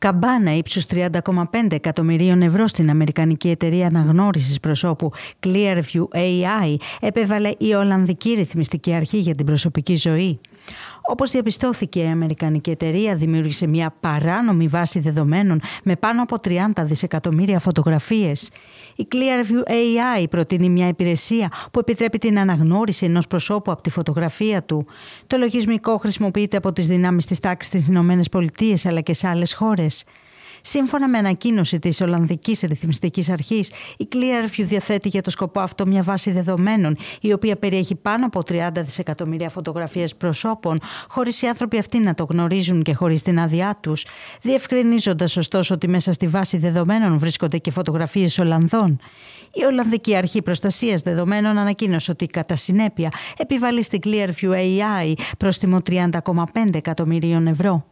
Καμπάνα ύψους 30,5 εκατομμυρίων ευρώ στην Αμερικανική Εταιρεία Αναγνώρισης Προσώπου Clearview AI επέβαλε η Ολλανδική Ρυθμιστική Αρχή για την Προσωπική Ζωή. Όπως διαπιστώθηκε, η Αμερικανική εταιρεία δημιούργησε μια παράνομη βάση δεδομένων με πάνω από 30 δισεκατομμύρια φωτογραφίες. Η Clearview AI προτείνει μια υπηρεσία που επιτρέπει την αναγνώριση ενός προσώπου από τη φωτογραφία του. Το λογισμικό χρησιμοποιείται από τις δυνάμεις της τάξης στις ΗΠΑ αλλά και σε άλλες χώρες. Σύμφωνα με ανακοίνωση της Ολλανδικής Ρυθμιστικής Αρχής, η Clearview διαθέτει για το σκοπό αυτό μια βάση δεδομένων, η οποία περιέχει πάνω από 30 δισεκατομμύρια φωτογραφίες προσώπων, χωρίς οι άνθρωποι αυτοί να το γνωρίζουν και χωρίς την άδειά τους. Διευκρινίζοντας ωστόσο ότι μέσα στη βάση δεδομένων βρίσκονται και φωτογραφίες Ολλανδών. Η Ολλανδική Αρχή Προστασίας Δεδομένων ανακοίνωσε ότι κατά συνέπεια επιβάλλει στην Clearview AI πρόστιμο 30,5 εκατομμυρίων ευρώ.